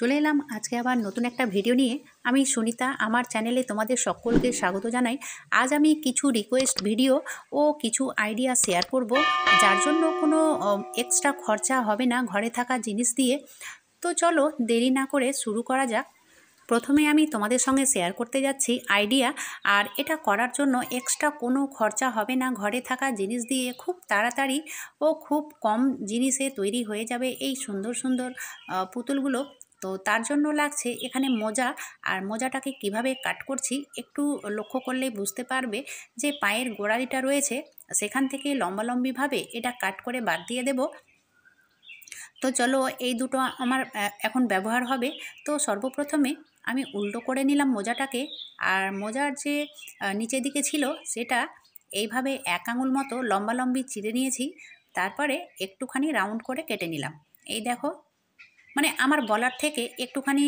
চলে এলাম আজকে আবার নতুন একটা ভিডিও নিয়ে আমি সুনিতা আমার চ্যানেলে তোমাদের সকলকে স্বাগত জানাই আজ আমি কিছু রিকোয়েস্ট ভিডিও ও কিছু আইডিয়া শেয়ার করব যার জন্য কোনো এক্সট্রা খরচা হবে না ঘরে থাকা জিনিস দিয়ে তো চলো দেরি না করে শুরু করা যাক প্রথমে আমি তোমাদের সঙ্গে শেয়ার করতে যাচ্ছি আইডিয়া আর এটা করার জন্য এক্সট্রা কোনো খরচা হবে না ঘরে থাকা জিনিস দিয়ে খুব তাড়াতাড়ি ও খুব কম জিনিসে তৈরি হয়ে যাবে এই সুন্দর সুন্দর পুতুলগুলো তো তার জন্য লাগছে এখানে মোজা আর মোজাটাকে কিভাবে কাট করছি একটু লক্ষ্য করলেই বুঝতে পারবে যে পায়ের গোড়ালিটা রয়েছে সেখান থেকে লম্বালম্বিভাবে এটা কাট করে বাদ দিয়ে দেব তো চলো এই দুটো আমার এখন ব্যবহার হবে তো সর্বপ্রথমে আমি উল্টো করে নিলাম মোজাটাকে আর মোজার যে নিচের দিকে ছিল সেটা এইভাবে এক আঙুল মতো লম্বালম্বি চিড়ে নিয়েছি তারপরে একটুখানি রাউন্ড করে কেটে নিলাম এই দেখো মানে আমার বলার থেকে একটুখানি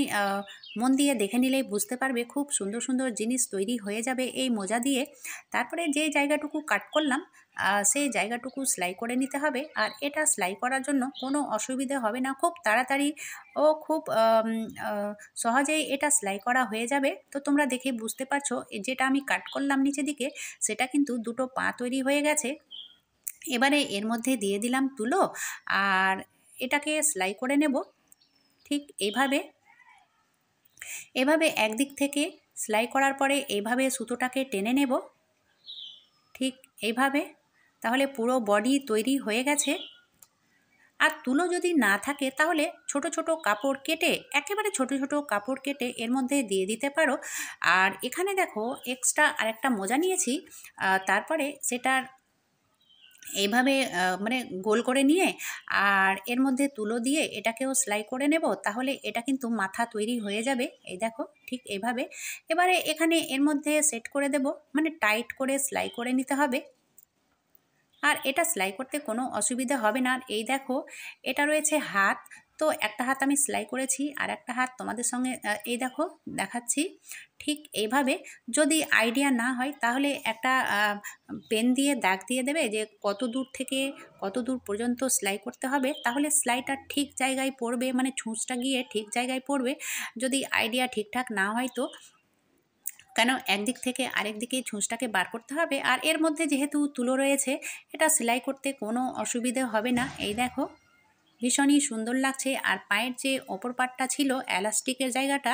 মন দিয়ে দেখে নিলেই বুঝতে পারবে খুব সুন্দর সুন্দর জিনিস তৈরি হয়ে যাবে এই মোজা দিয়ে তারপরে যে জায়গাটুকু কাট করলাম সেই জায়গাটুকু সেলাই করে নিতে হবে আর এটা সেলাই করার জন্য কোনো অসুবিধে হবে না খুব তাড়াতাড়ি ও খুব সহজেই এটা সেলাই করা হয়ে যাবে তো তোমরা দেখে বুঝতে পারছো যেটা আমি কাট করলাম নিচে দিকে সেটা কিন্তু দুটো পা তৈরি হয়ে গেছে এবারে এর মধ্যে দিয়ে দিলাম তুলো আর এটাকে সেলাই করে নেব ঠিক এইভাবে এভাবে একদিক থেকে সেলাই করার পরে এইভাবে সুতোটাকে টেনে নেব ঠিক এইভাবে তাহলে পুরো বডি তৈরি হয়ে গেছে আর তুলো যদি না থাকে তাহলে ছোট ছোট কাপড় কেটে একেবারে ছোট ছোট কাপড় কেটে এর মধ্যে দিয়ে দিতে পারো আর এখানে দেখো এক্সট্রা আরেকটা মোজা নিয়েছি তারপরে সেটার এইভাবে মানে গোল করে নিয়ে আর এর মধ্যে তুলো দিয়ে এটাকেও সেলাই করে নেব তাহলে এটা কিন্তু মাথা তৈরি হয়ে যাবে এই দেখো ঠিক এভাবে এবারে এখানে এর মধ্যে সেট করে দেব মানে টাইট করে সেলাই করে নিতে হবে আর এটা সেলাই করতে কোনো অসুবিধা হবে না এই দেখো এটা রয়েছে হাত তো একটা হাত আমি সেলাই করেছি আর একটা হাত তোমাদের সঙ্গে এই দেখো দেখাচ্ছি ঠিক এইভাবে যদি আইডিয়া না হয় তাহলে একটা পেন দিয়ে দাগ দিয়ে দেবে যে কত দূর থেকে কত দূর পর্যন্ত সেলাই করতে হবে তাহলে সেলাইটা ঠিক জায়গায় পড়বে মানে ছুঁচটা গিয়ে ঠিক জায়গায় পড়বে যদি আইডিয়া ঠিকঠাক না হয় তো কেন একদিক থেকে আরেক দিকে ছুঁচটাকে বার করতে হবে আর এর মধ্যে যেহেতু তুলো রয়েছে এটা সেলাই করতে কোনো অসুবিধে হবে না এই দেখো ভীষণই সুন্দর লাগছে আর পায়ের যে অপর পাটটা ছিল অ্যালাস্টিকের জায়গাটা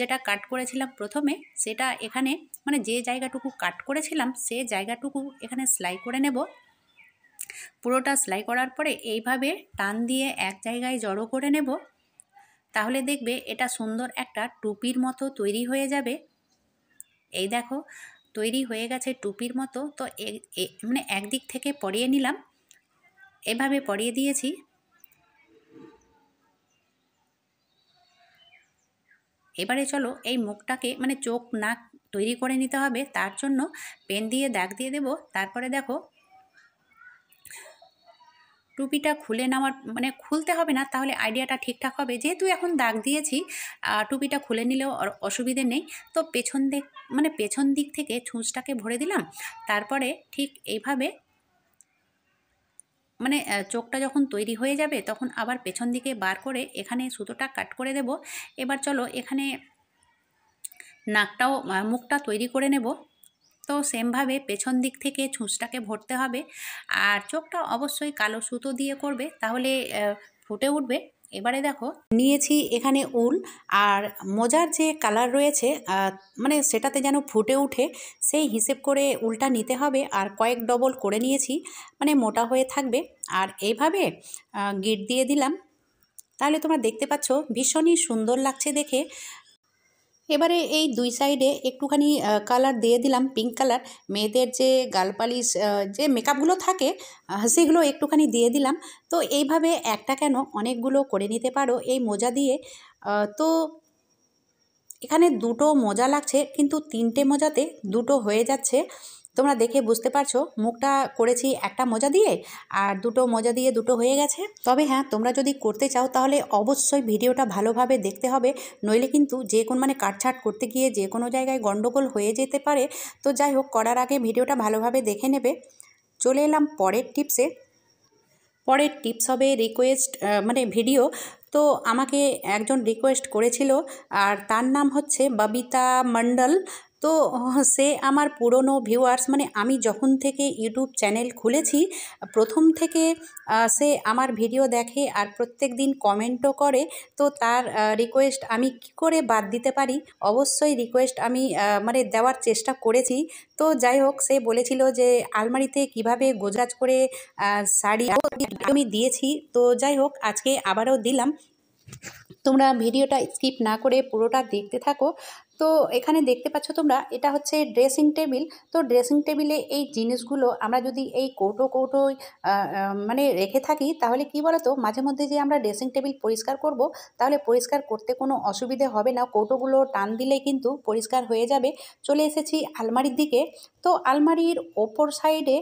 যেটা কাট করেছিলাম প্রথমে সেটা এখানে মানে যে জায়গাটুকু কাট করেছিলাম সে জায়গাটুকু এখানে সেলাই করে নেব পুরোটা সেলাই করার পরে এইভাবে টান দিয়ে এক জায়গায় জড়ো করে নেব তাহলে দেখবে এটা সুন্দর একটা টুপির মতো তৈরি হয়ে যাবে এই দেখো তৈরি হয়ে গেছে টুপির মতো তো মানে একদিক থেকে পরিয়ে নিলাম এভাবে পরিয়ে দিয়েছি এবারে চলো এই মুখটাকে মানে চোখ নাক তৈরি করে নিতে হবে তার জন্য পেন দিয়ে দাগ দিয়ে দেব তারপরে দেখো টুপিটা খুলে নেওয়ার মানে খুলতে হবে না তাহলে আইডিয়াটা ঠিকঠাক হবে যেহেতু এখন দাগ দিয়েছি টুপিটা খুলে নিলেও অসুবিধে নেই তো পেছন দিক মানে পেছন দিক থেকে ছুঁচটাকে ভরে দিলাম তারপরে ঠিক এইভাবে মানে চোখটা যখন তৈরি হয়ে যাবে তখন আবার পেছন দিকে বার করে এখানে সুতোটা কাট করে দেব এবার চলো এখানে নাকটাও মুখটা তৈরি করে নেব তো সেমভাবে পেছন দিক থেকে ছুঁচটাকে ভরতে হবে আর চোখটা অবশ্যই কালো সুতো দিয়ে করবে তাহলে ফুটে উঠবে এবারে দেখো নিয়েছি এখানে উল আর মোজার যে কালার রয়েছে মানে সেটাতে যেন ফুটে উঠে সেই হিসেব করে উলটা নিতে হবে আর কয়েক ডবল করে নিয়েছি মানে মোটা হয়ে থাকবে আর এইভাবে গিট দিয়ে দিলাম তাহলে তোমরা দেখতে পাচ্ছ ভীষণই সুন্দর লাগছে দেখে এবারে এই দুই সাইডে একটুখানি কালার দিয়ে দিলাম পিঙ্ক কালার মেয়েদের যে গালপালিশ যে মেকআপগুলো থাকে সেগুলো একটুখানি দিয়ে দিলাম তো এইভাবে একটা কেন অনেকগুলো করে নিতে পারো এই মোজা দিয়ে তো এখানে দুটো মোজা লাগছে কিন্তু তিনটে মোজাতে দুটো হয়ে যাচ্ছে তোমরা দেখে বুঝতে পারছো মুখটা করেছি একটা মজা দিয়ে আর দুটো মজা দিয়ে দুটো হয়ে গেছে তবে হ্যাঁ তোমরা যদি করতে চাও তাহলে অবশ্যই ভিডিওটা ভালোভাবে দেখতে হবে নইলে কিন্তু যে কোনো মানে কাটছাট করতে গিয়ে যে কোনো জায়গায় গণ্ডগোল হয়ে যেতে পারে তো যাই হোক করার আগে ভিডিওটা ভালোভাবে দেখে নেবে চলে এলাম পরের টিপসে পরের টিপস হবে রিকোয়েস্ট মানে ভিডিও তো আমাকে একজন রিকোয়েস্ট করেছিল আর তার নাম হচ্ছে ববিতা মণ্ডল তো সে আমার পুরনো ভিউয়ার্স মানে আমি যখন থেকে ইউটিউব চ্যানেল খুলেছি প্রথম থেকে সে আমার ভিডিও দেখে আর প্রত্যেক দিন কমেন্টও করে তো তার রিকোয়েস্ট আমি কি করে বাদ দিতে পারি অবশ্যই রিকোয়েস্ট আমি মানে দেওয়ার চেষ্টা করেছি তো যাই হোক সে বলেছিল যে আলমারিতে কিভাবে গোজাজ করে শাড়ি আমি দিয়েছি তো যাই হোক আজকে আবারও দিলাম তোমরা ভিডিওটা স্কিপ না করে পুরোটা দেখতে থাকো তো এখানে দেখতে পাচ্ছ তোমরা এটা হচ্ছে ড্রেসিং টেবিল তো ড্রেসিং টেবিলে এই জিনিসগুলো আমরা যদি এই কৌটো কৌটোয় মানে রেখে থাকি তাহলে কি বলতো মাঝে মধ্যে যে আমরা ড্রেসিং টেবিল পরিষ্কার করব তাহলে পরিষ্কার করতে কোনো অসুবিধে হবে না কৌটোগুলো টান দিলে কিন্তু পরিষ্কার হয়ে যাবে চলে এসেছি আলমারির দিকে তো আলমারির ওপর সাইডে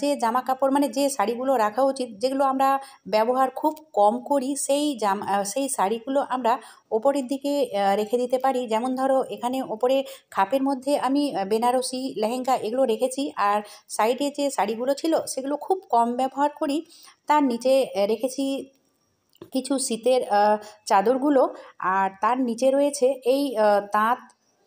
যে জামা কাপড় মানে যে শাড়িগুলো রাখা উচিত যেগুলো আমরা ব্যবহার খুব কম করি সেই জামা সেই শাড়িগুলো আমরা ওপরের দিকে রেখে দিতে পারি যেমন ধরো এখানে ওপরে খাপের মধ্যে আমি বেনারসি লেহেঙ্গা এগুলো রেখেছি আর সাইডে যে শাড়িগুলো ছিল সেগুলো খুব কম ব্যবহার করি তার নিচে রেখেছি কিছু শীতের চাদরগুলো আর তার নিচে রয়েছে এই তাঁত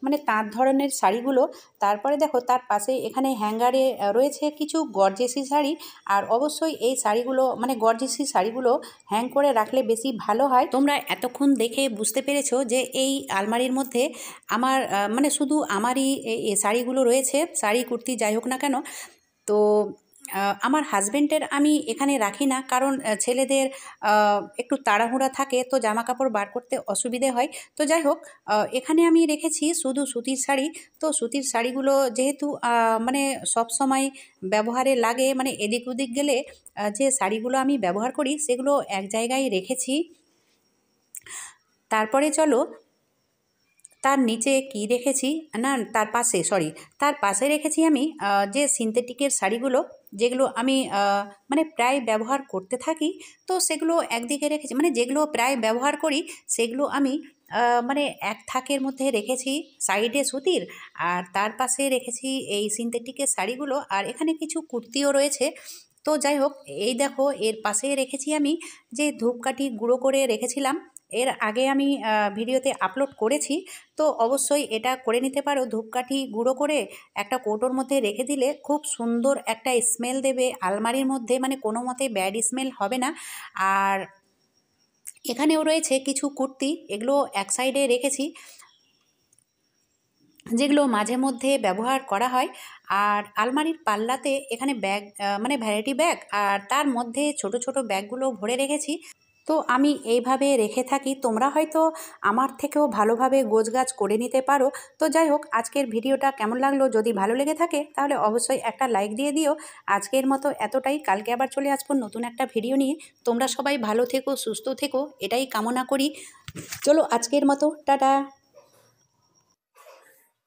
মানে তাঁত ধরনের শাড়িগুলো তারপরে দেখো তার পাশে এখানে হ্যাঙ্গারে রয়েছে কিছু গর্জেসি শাড়ি আর অবশ্যই এই শাড়িগুলো মানে গর্জেসি শাড়িগুলো হ্যাং করে রাখলে বেশি ভালো হয় তোমরা এতক্ষণ দেখে বুঝতে পেরেছো যে এই আলমারির মধ্যে আমার মানে শুধু আমারই এই শাড়িগুলো রয়েছে শাড়ি কুর্তি যাই হোক না কেন তো আমার হাজব্যান্ডের আমি এখানে রাখি না কারণ ছেলেদের একটু তাড়াহুড়া থাকে তো জামা কাপড় বার করতে অসুবিধে হয় তো যাই হোক এখানে আমি রেখেছি শুধু সুতির শাড়ি তো সুতির শাড়িগুলো যেহেতু মানে সব সময় ব্যবহারে লাগে মানে এদিক ওদিক গেলে যে শাড়িগুলো আমি ব্যবহার করি সেগুলো এক জায়গায় রেখেছি তারপরে চলো তার নিচে কি রেখেছি না তার পাশে সরি তার পাশে রেখেছি আমি যে সিনথেটিকের শাড়িগুলো যেগুলো আমি মানে প্রায় ব্যবহার করতে থাকি তো সেগুলো একদিকে রেখেছি মানে যেগুলো প্রায় ব্যবহার করি সেগুলো আমি মানে এক থাকের মধ্যে রেখেছি সাইডে সুতির আর তার পাশে রেখেছি এই সিনথেটিকের শাড়িগুলো আর এখানে কিছু কুর্তিও রয়েছে তো যাই হোক এই দেখো এর পাশে রেখেছি আমি যে ধূপকাঠি গুঁড়ো করে রেখেছিলাম এর আগে আমি ভিডিওতে আপলোড করেছি তো অবশ্যই এটা করে নিতে পারো ধূপকাঠি গুঁড়ো করে একটা কোটোর মধ্যে রেখে দিলে খুব সুন্দর একটা স্মেল দেবে আলমারির মধ্যে মানে কোনো মতে ব্যাড স্মেল হবে না আর এখানেও রয়েছে কিছু কুর্তি এগুলো এক সাইডে রেখেছি যেগুলো মাঝে মধ্যে ব্যবহার করা হয় আর আলমারির পাল্লাতে এখানে ব্যাগ মানে ভ্যারাইটি ব্যাগ আর তার মধ্যে ছোট ছোট ব্যাগগুলো ভরে রেখেছি তো আমি এইভাবে রেখে থাকি তোমরা হয়তো আমার থেকেও ভালোভাবে গোছগাছ করে নিতে পারো তো যাই হোক আজকের ভিডিওটা কেমন লাগলো যদি ভালো লেগে থাকে তাহলে অবশ্যই একটা লাইক দিয়ে দিও আজকের মতো এতটাই কালকে আবার চলে আসবো নতুন একটা ভিডিও নিয়ে তোমরা সবাই ভালো থেকো সুস্থ থেকো এটাই কামনা করি চলো আজকের মতো টাটা